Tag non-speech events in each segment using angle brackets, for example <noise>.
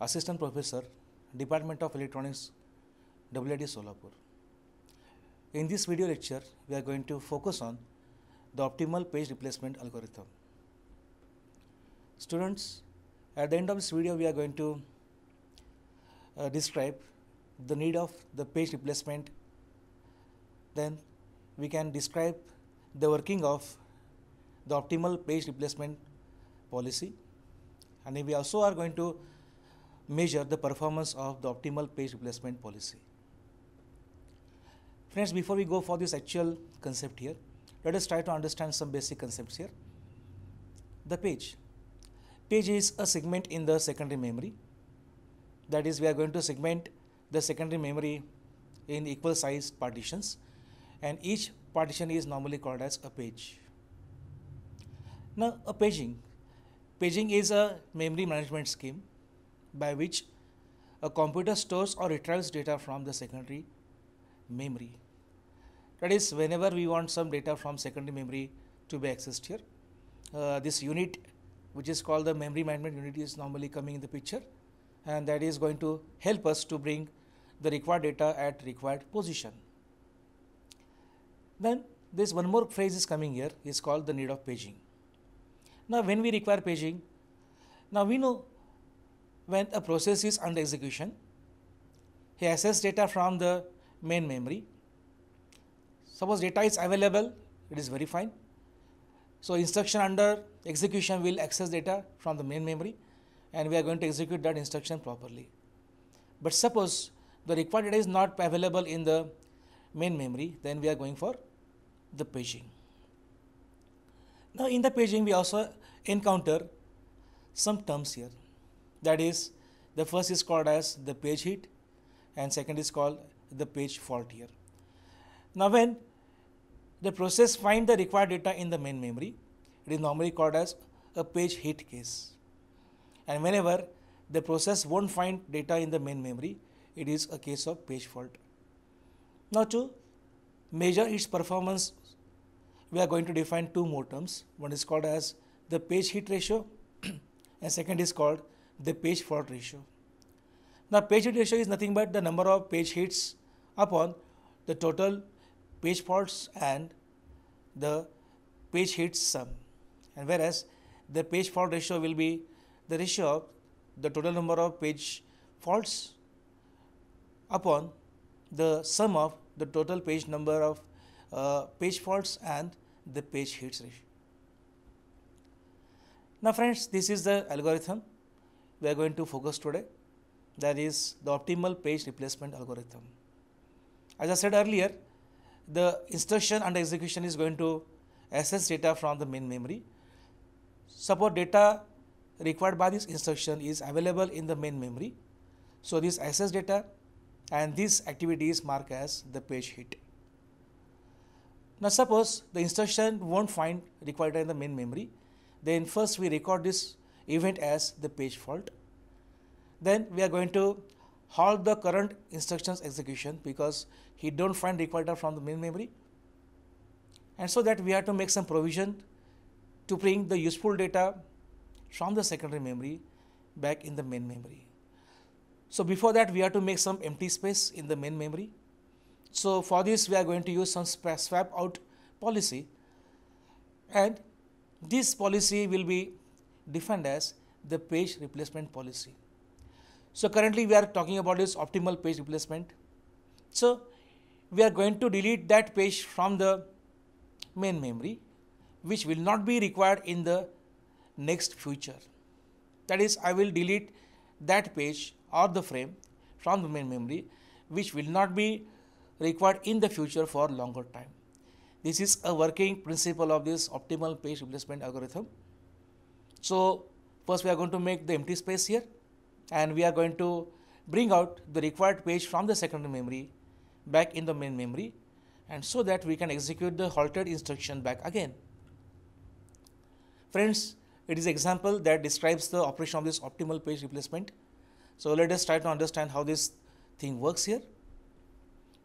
Assistant Professor, Department of Electronics, WID Solapur. In this video lecture, we are going to focus on the optimal page replacement algorithm. Students, at the end of this video, we are going to uh, describe the need of the page replacement. Then we can describe the working of the optimal page replacement policy measure the performance of the optimal page replacement policy. Friends, before we go for this actual concept here, let us try to understand some basic concepts here. The page. Page is a segment in the secondary memory. That is, we are going to segment the secondary memory in equal size partitions and each partition is normally called as a page. Now, a paging. Paging is a memory management scheme by which a computer stores or retrieves data from the secondary memory. That is, whenever we want some data from secondary memory to be accessed here, uh, this unit, which is called the memory management unit, is normally coming in the picture, and that is going to help us to bring the required data at required position. Then this one more phrase is coming here is called the need of paging. Now, when we require paging, now we know when a process is under execution, he accesses data from the main memory. Suppose data is available, it is very fine. So instruction under execution will access data from the main memory and we are going to execute that instruction properly. But suppose the required data is not available in the main memory, then we are going for the paging. Now in the paging we also encounter some terms here. That is, the first is called as the page hit and second is called the page fault here. Now when the process find the required data in the main memory, it is normally called as a page hit case. And whenever the process won't find data in the main memory, it is a case of page fault. Now to measure its performance, we are going to define two more terms. One is called as the page hit ratio <clears throat> and second is called the page fault ratio. Now page fault ratio is nothing but the number of page hits upon the total page faults and the page hits sum and whereas the page fault ratio will be the ratio of the total number of page faults upon the sum of the total page number of uh, page faults and the page hits ratio. Now friends, this is the algorithm we are going to focus today that is the optimal page replacement algorithm. As I said earlier, the instruction and execution is going to access data from the main memory. Support data required by this instruction is available in the main memory. So, this access data and this activity is marked as the page hit. Now, suppose the instruction won't find required in the main memory, then first we record this event as the page fault. Then we are going to halt the current instructions execution because he don't find required from the main memory. And so that we have to make some provision to bring the useful data from the secondary memory back in the main memory. So before that we have to make some empty space in the main memory. So for this we are going to use some swap out policy and this policy will be defined as the page replacement policy. So currently we are talking about this optimal page replacement. So we are going to delete that page from the main memory which will not be required in the next future. That is I will delete that page or the frame from the main memory which will not be required in the future for longer time. This is a working principle of this optimal page replacement algorithm. So first we are going to make the empty space here and we are going to bring out the required page from the secondary memory back in the main memory and so that we can execute the halted instruction back again. Friends, it is example that describes the operation of this optimal page replacement. So let us try to understand how this thing works here.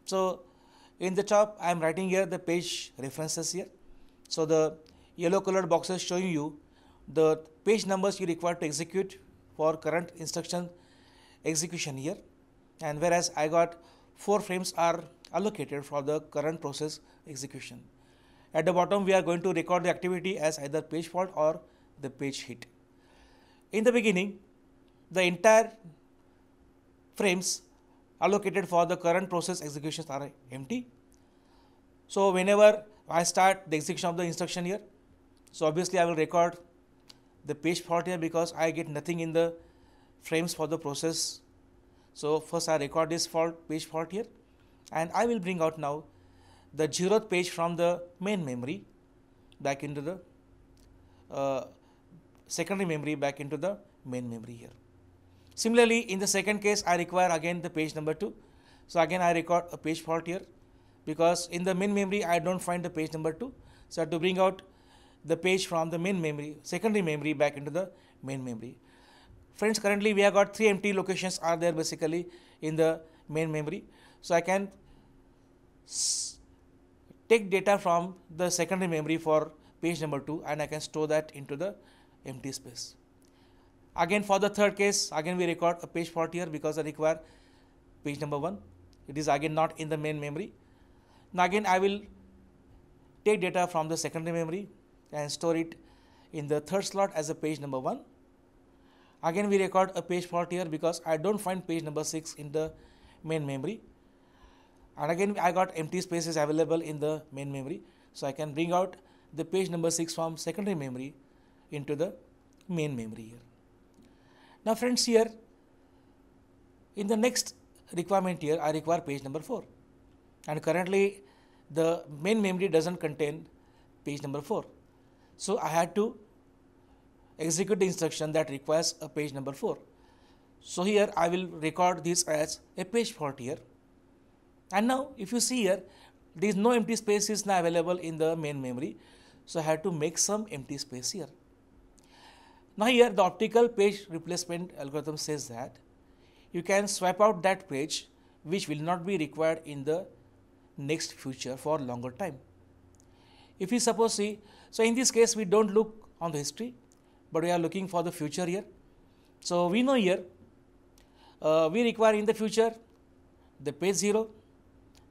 So in the top, I am writing here the page references here. So the yellow colored boxes showing you the page numbers you require to execute for current instruction execution here and whereas I got 4 frames are allocated for the current process execution. At the bottom we are going to record the activity as either page fault or the page hit. In the beginning the entire frames allocated for the current process executions are empty. So whenever I start the execution of the instruction here, so obviously I will record the page fault here because I get nothing in the frames for the process. So first I record this fault page fault here and I will bring out now the zeroth page from the main memory back into the uh, secondary memory back into the main memory here. Similarly, in the second case, I require again the page number 2. So again, I record a page fault here because in the main memory, I don't find the page number 2. So I have to bring out the page from the main memory, secondary memory back into the main memory. Friends, currently we have got three empty locations are there basically in the main memory. So I can take data from the secondary memory for page number 2 and I can store that into the empty space. Again for the third case, again we record a page fault here because I require page number 1. It is again not in the main memory. Now again I will take data from the secondary memory and store it in the third slot as a page number 1. Again we record a page fault here because I don't find page number 6 in the main memory and again I got empty spaces available in the main memory so I can bring out the page number 6 from secondary memory into the main memory here. Now friends here in the next requirement here I require page number 4 and currently the main memory doesn't contain page number 4. So I had to execute the instruction that requires a page number 4. So here I will record this as a page fault here. And now if you see here, there is no empty space is now available in the main memory. So I had to make some empty space here. Now here the optical page replacement algorithm says that you can swap out that page which will not be required in the next future for longer time. If we suppose see, so in this case we don't look on the history, but we are looking for the future year. So we know here, uh, we require in the future the page 0,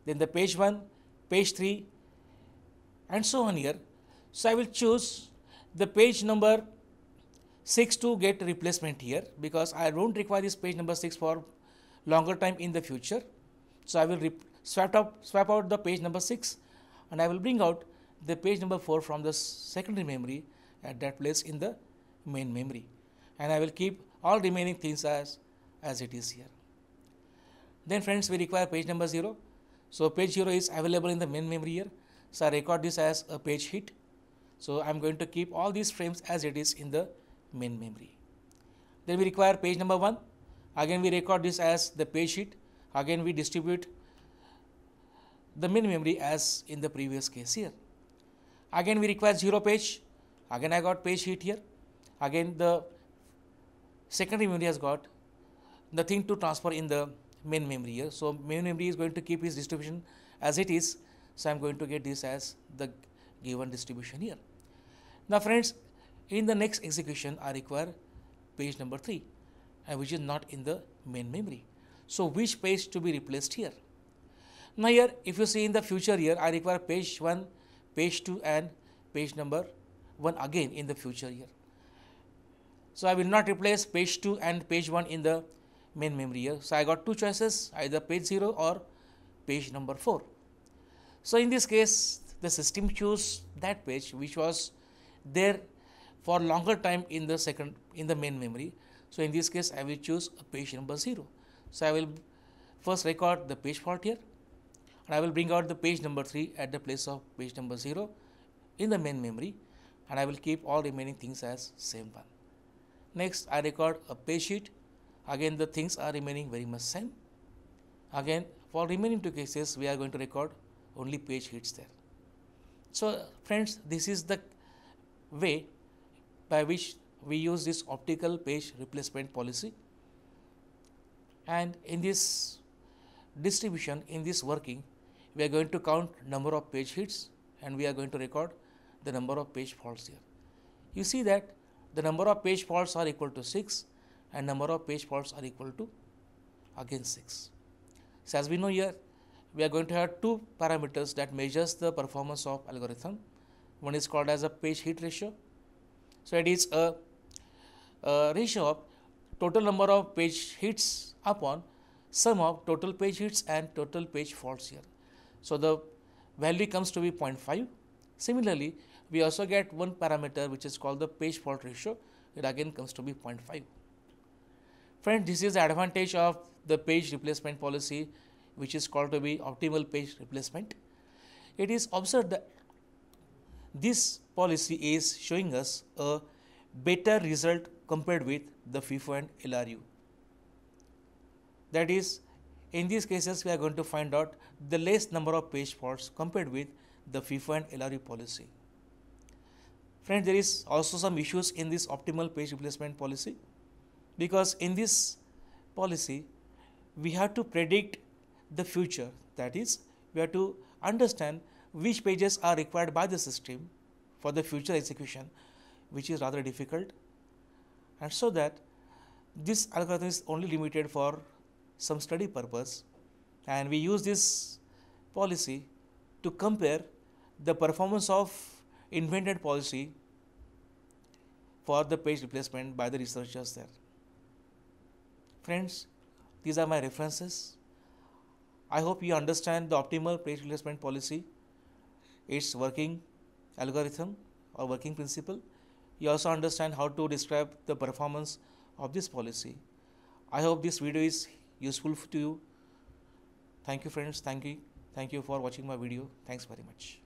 then the page 1, page 3 and so on here. So I will choose the page number 6 to get replacement here because I don't require this page number 6 for longer time in the future. So I will swap, up, swap out the page number 6 and I will bring out the page number 4 from the secondary memory at that place in the main memory and I will keep all remaining things as, as it is here. Then friends we require page number 0. So page 0 is available in the main memory here. So I record this as a page hit. So I am going to keep all these frames as it is in the main memory. Then we require page number 1. Again we record this as the page hit. Again we distribute the main memory as in the previous case here. Again we require zero page. Again I got page heat here. Again the secondary memory has got nothing to transfer in the main memory here. So main memory is going to keep its distribution as it is. So I am going to get this as the given distribution here. Now friends, in the next execution I require page number 3 and uh, which is not in the main memory. So which page to be replaced here? Now here if you see in the future here I require page 1 page 2 and page number 1 again in the future year. So I will not replace page 2 and page 1 in the main memory year. So I got two choices either page 0 or page number 4. So in this case the system choose that page which was there for longer time in the second in the main memory. So in this case I will choose page number 0. So I will first record the page fault here and I will bring out the page number 3 at the place of page number 0 in the main memory and I will keep all remaining things as same one. Next I record a page sheet, again the things are remaining very much same. Again for remaining two cases we are going to record only page sheets there. So friends this is the way by which we use this optical page replacement policy and in this distribution in this working we are going to count number of page hits and we are going to record the number of page faults here. You see that the number of page faults are equal to 6 and number of page faults are equal to again 6. So, as we know here we are going to have two parameters that measures the performance of algorithm. One is called as a page hit ratio. So, it is a, a ratio of total number of page hits upon sum of total page hits and total page faults here. So, the value comes to be 0.5. Similarly, we also get one parameter which is called the page fault ratio, it again comes to be 0.5. Friend, this is the advantage of the page replacement policy which is called to be optimal page replacement. It is observed that this policy is showing us a better result compared with the FIFO and LRU. That is, in these cases, we are going to find out the less number of page faults compared with the FIFO and LRU policy. Friends, there is also some issues in this optimal page replacement policy because in this policy, we have to predict the future. That is, we have to understand which pages are required by the system for the future execution, which is rather difficult. And so that this algorithm is only limited for some study purpose and we use this policy to compare the performance of invented policy for the page replacement by the researchers there. Friends, these are my references. I hope you understand the optimal page replacement policy, its working algorithm or working principle. You also understand how to describe the performance of this policy. I hope this video is useful to you thank you friends thank you thank you for watching my video thanks very much